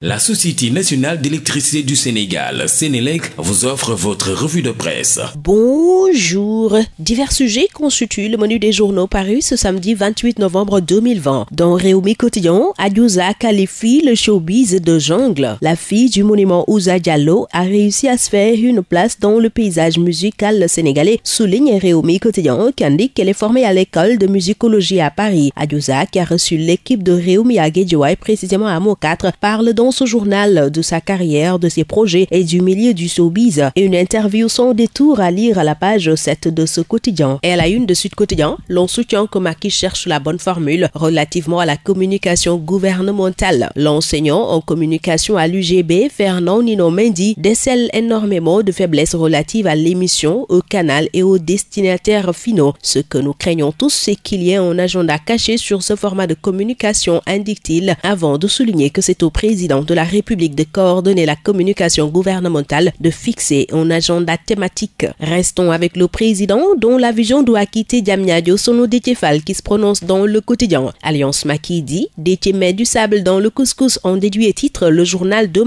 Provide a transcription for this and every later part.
La Société nationale d'électricité du Sénégal, Sénélec, vous offre votre revue de presse. Bonjour. Divers sujets constituent le menu des journaux parus ce samedi 28 novembre 2020. Dans Réumi Cotillon, Adouza qualifie le showbiz de jungle. La fille du monument Ouza Diallo a réussi à se faire une place dans le paysage musical sénégalais, souligne Réumi Cotillon, qui indique qu'elle est formée à l'école de musicologie à Paris. Adouza, qui a reçu l'équipe de Réumi à et précisément à Mo 4, parle donc journal de sa carrière, de ses projets et du milieu du showbiz. Une interview sans détour à lire à la page 7 de ce quotidien. Et à la une de Sud Quotidien, l'on soutient que Maki cherche la bonne formule relativement à la communication gouvernementale. L'enseignant en communication à l'UGB, Fernand Nino Mendy, décèle énormément de faiblesses relatives à l'émission, au canal et aux destinataires finaux. Ce que nous craignons tous, c'est qu'il y ait un agenda caché sur ce format de communication, indique avant de souligner que c'est au président de la République de coordonner la communication gouvernementale, de fixer un agenda thématique. Restons avec le président dont la vision doit quitter Diamniadio Sono Détiéfal qui se prononce dans le quotidien. Alliance Maki dit Détié met du sable dans le couscous en déduit et titre le journal de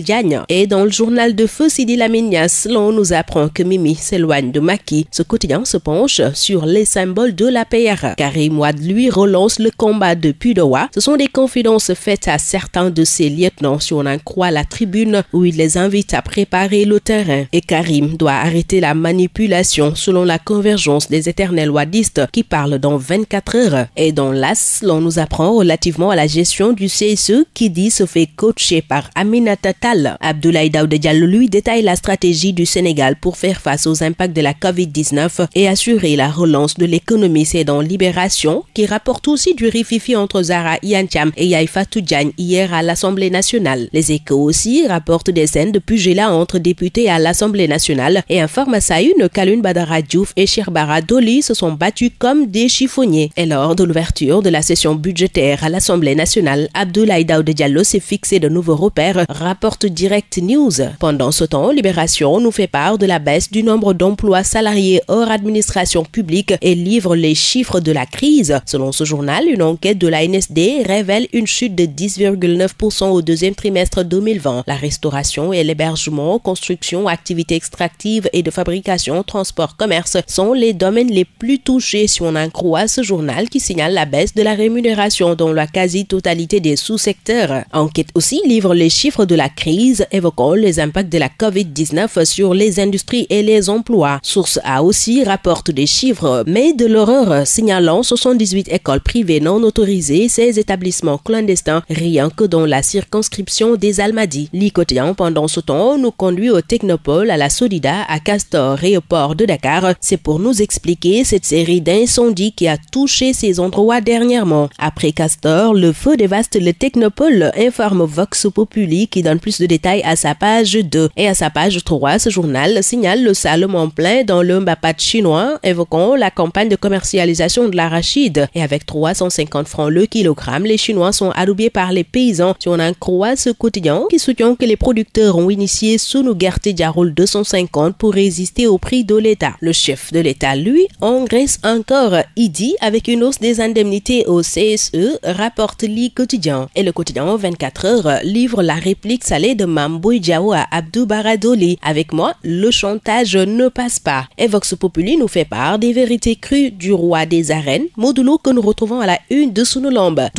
Diagne. Et dans le journal de Feu Sidi Lamignas, l'on nous apprend que Mimi s'éloigne de Maki. Ce quotidien se penche sur les symboles de la PR. Karim Wad lui relance le combat de Pudowa. Ce sont des confidences faites à certains de ses liens si on en croit la tribune où il les invite à préparer le terrain. Et Karim doit arrêter la manipulation selon la convergence des éternels wadistes qui parlent dans 24 heures. Et dans l'AS, l'on nous apprend relativement à la gestion du CSE qui dit se fait coacher par Aminata Tal. Abdoulaye Daoudedial lui détaille la stratégie du Sénégal pour faire face aux impacts de la COVID-19 et assurer la relance de l'économie. C'est dans Libération qui rapporte aussi du rififi entre Zara Yantiam et Yaifa Toudjane hier à l'Assemblée nationale les échos aussi rapportent des scènes de pugilat entre députés à l'Assemblée nationale et informent à saïne une Badara Diouf et Sherbara Doli se sont battus comme des chiffonniers. Et lors de l'ouverture de la session budgétaire à l'Assemblée nationale, Abdoulaye Daoud Diallo s'est fixé de nouveaux repères, rapporte Direct News. Pendant ce temps, Libération nous fait part de la baisse du nombre d'emplois salariés hors administration publique et livre les chiffres de la crise. Selon ce journal, une enquête de la NSD révèle une chute de 10,9% au deuxième deuxième trimestre 2020. La restauration et l'hébergement, construction, activités extractives et de fabrication, transport, commerce sont les domaines les plus touchés si on en croit ce journal qui signale la baisse de la rémunération dans la quasi-totalité des sous-secteurs. Enquête aussi livre les chiffres de la crise évoquant les impacts de la COVID-19 sur les industries et les emplois. Source A aussi rapporte des chiffres, mais de l'horreur, signalant 78 écoles privées non autorisées, ces établissements clandestins, rien que dans la circonstance description des Almadies. L'Icotéen, pendant ce temps, nous conduit au Technopole, à la Solida, à Castor et au port de Dakar. C'est pour nous expliquer cette série d'incendies qui a touché ces endroits dernièrement. Après Castor, le feu dévaste le Technopole, informe Vox Populi qui donne plus de détails à sa page 2. Et à sa page 3, ce journal signale le en plein dans le Mbapat chinois, évoquant la campagne de commercialisation de l'arachide. Et avec 350 francs le kilogramme, les Chinois sont adoubés par les paysans. sur un ce quotidien, qui soutient que les producteurs ont initié guerres Diarol 250 pour résister au prix de l'État. Le chef de l'État, lui, engraisse encore IDI avec une hausse des indemnités au CSE, rapporte l'I quotidien. Et le quotidien 24 heures livre la réplique salée de Mamboui Diao à Abdou Baradoli. Avec moi, le chantage ne passe pas. Et Vox Populi nous fait part des vérités crues du roi des arènes, modulo que nous retrouvons à la une de manière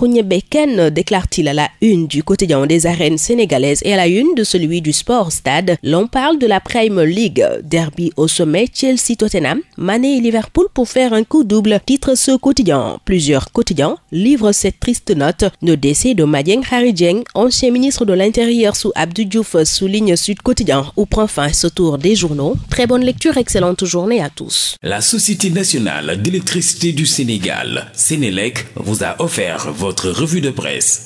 Doumania Beken déclare-t-il à la une du quotidien des arènes sénégalaises et à la une de celui du sport stade, l'on parle de la Prime League. Derby au sommet, Chelsea-Tottenham, Mané et Liverpool pour faire un coup double. Titre ce quotidien. Plusieurs quotidiens livrent cette triste note. Le décès de Madien Haridjeng, ancien ministre de l'Intérieur sous Abdou Diouf, souligne Sud Quotidien, où prend fin ce tour des journaux. Très bonne lecture, excellente journée à tous. La Société nationale d'électricité du Sénégal, Sénélec, vous a offert votre revue de presse.